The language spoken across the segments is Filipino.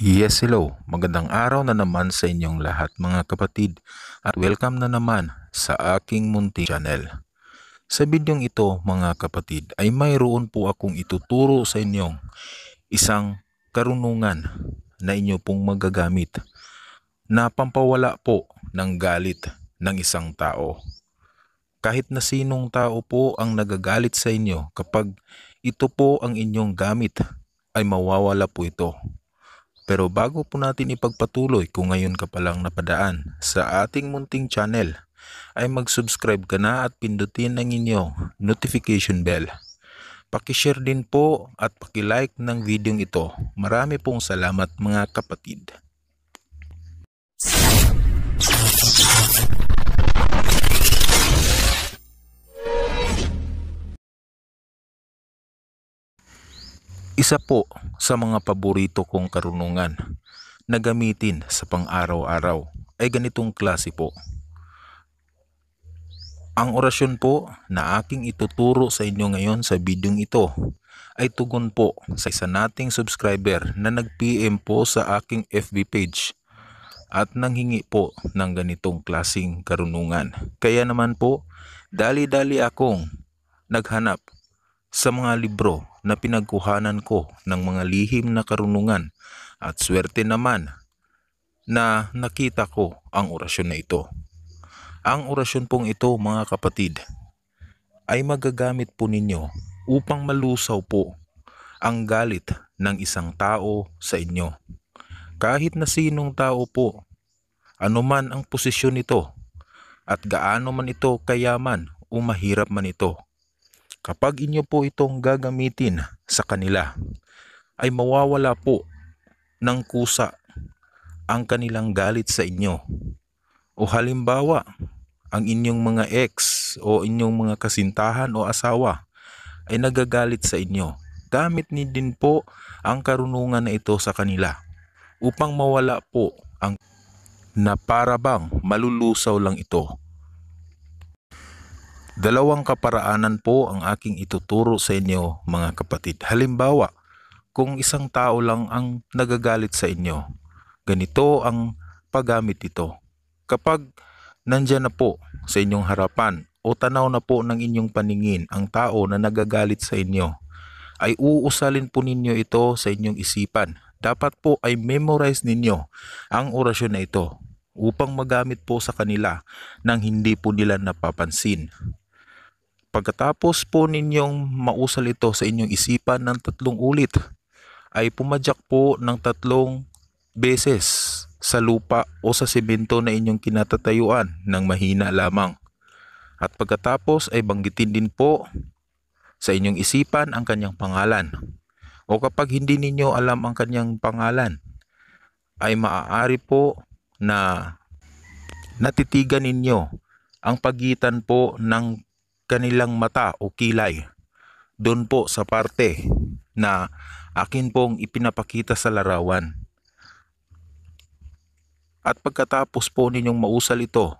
Yes, hello. Magandang araw na naman sa inyong lahat mga kapatid at welcome na naman sa aking Munti Channel. Sa bidyong ito mga kapatid ay mayroon po akong ituturo sa inyong isang karunungan na inyo pong magagamit na pampawala po ng galit ng isang tao. Kahit na sinong tao po ang nagagalit sa inyo kapag ito po ang inyong gamit ay mawawala po ito pero bago po natin ipagpatuloy kung ngayon ka palang napadaan sa ating munting channel ay mag-subscribe ka na at pindutin ang inyong notification bell. Pakishare din po at pakilike ng video ito. Marami pong salamat mga kapatid. Isa po sa mga paborito kong karunungan na gamitin sa pang-araw-araw ay ganitong klase po. Ang orasyon po na aking ituturo sa inyo ngayon sa bidyong ito ay tugon po sa isa nating subscriber na nag-PM po sa aking FB page at nanghingi po ng ganitong klasing karunungan. Kaya naman po, dali-dali akong naghanap sa mga libro na pinagkuhanan ko ng mga lihim na karunungan at swerte naman na nakita ko ang orasyon na ito. Ang orasyon pong ito mga kapatid ay magagamit po ninyo upang malusaw po ang galit ng isang tao sa inyo. Kahit na sinong tao po, anuman ang posisyon nito at gaano man ito kayaman o mahirap man ito kapag inyo po itong gagamitin sa kanila, ay mawawala po ng kusa ang kanilang galit sa inyo. O halimbawa, ang inyong mga ex o inyong mga kasintahan o asawa ay nagagalit sa inyo. Gamit ni din po ang karunungan na ito sa kanila upang mawala po ang na para bang malulusaw lang ito Dalawang kaparaanan po ang aking ituturo sa inyo mga kapatid. Halimbawa, kung isang tao lang ang nagagalit sa inyo, ganito ang paggamit ito. Kapag nandyan na po sa inyong harapan o tanaw na po ng inyong paningin ang tao na nagagalit sa inyo, ay uusalin po ninyo ito sa inyong isipan. Dapat po ay memorize ninyo ang orasyon na ito upang magamit po sa kanila nang hindi po nila napapansin. Pagkatapos po ninyong mausal ito sa inyong isipan ng tatlong ulit, ay pumajak po ng tatlong beses sa lupa o sa simento na inyong kinatatayuan ng mahina lamang. At pagkatapos ay banggitin din po sa inyong isipan ang kanyang pangalan. O kapag hindi ninyo alam ang kanyang pangalan, ay maaari po na natitigan ninyo ang pagitan po ng kanilang mata o kilay doon po sa parte na akin pong ipinapakita sa larawan. At pagkatapos po ninyong mausal ito,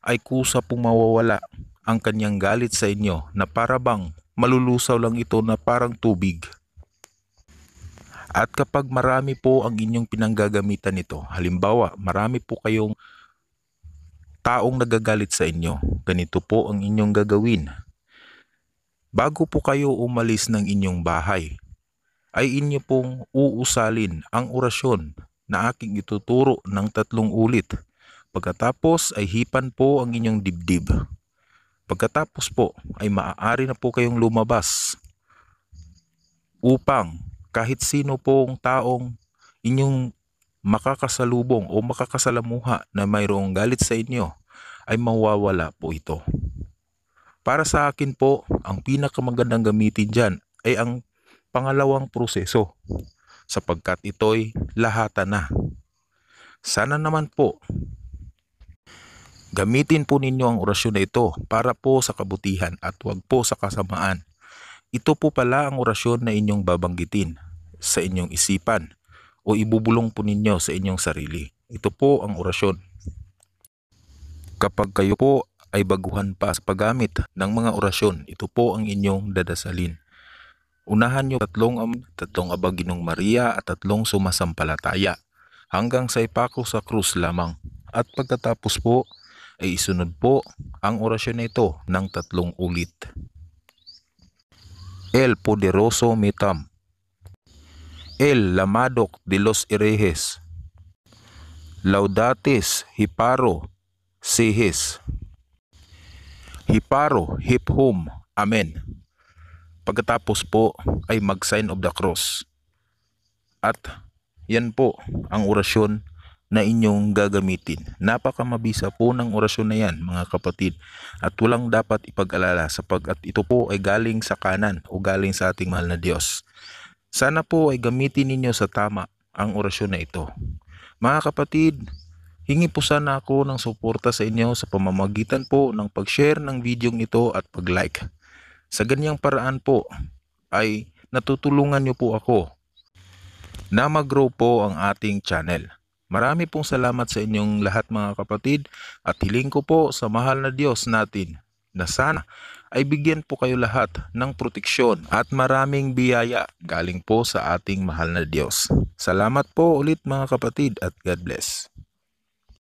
ay kusa pong mawawala ang kanyang galit sa inyo na parabang malulusaw lang ito na parang tubig. At kapag marami po ang inyong pinanggagamitan nito, halimbawa marami po kayong taong nagagalit sa inyo, ganito po ang inyong gagawin. Bago po kayo umalis ng inyong bahay, ay inyo pong uusalin ang orasyon na aking ituturo ng tatlong ulit. Pagkatapos ay hipan po ang inyong dibdib. Pagkatapos po ay maaari na po kayong lumabas upang kahit sino pong taong inyong makakasalubong o makakasalamuha na mayroong galit sa inyo ay mawawala po ito. Para sa akin po, ang pinakamagandang gamitin dyan ay ang pangalawang proseso sapagkat ito'y lahata na. Sana naman po, gamitin po ninyo ang orasyon na ito para po sa kabutihan at huwag po sa kasamaan. Ito po pala ang orasyon na inyong babanggitin sa inyong isipan o ibubulong po ninyo sa inyong sarili. Ito po ang orasyon. Kapag kayo po ay baguhan pa sa paggamit ng mga orasyon, ito po ang inyong dadasalin. Unahan niyo tatlong, tatlong abaginong Maria at tatlong sumasampalataya hanggang sa ipako sa krus lamang. At pagkatapos po ay isunod po ang orasyon na ito ng tatlong ulit. El Poderoso Metam El Lamadoc de los Herejes, Laudates Hiparo Sihis, Hiparo Hiphum, Amen. Pagkatapos po ay mag-sign of the cross. At yan po ang orasyon na inyong gagamitin. Napakamabisa po ng orasyon na yan mga kapatid at walang dapat ipag-alala sapagkat ito po ay galing sa kanan o galing sa ating mahal na Diyos. Sana po ay gamitin ninyo sa tama ang orasyon na ito. Mga kapatid, hingi po sana ako ng suporta sa inyo sa pamamagitan po ng pag-share ng video ito at pag-like. Sa ganyang paraan po ay natutulungan niyo po ako na mag-grow po ang ating channel. Marami pong salamat sa inyong lahat mga kapatid at hiling ko po sa mahal na Diyos natin na sana ay bigyan po kayo lahat ng proteksyon at maraming biyaya galing po sa ating mahal na Diyos. Salamat po ulit mga kapatid at God bless.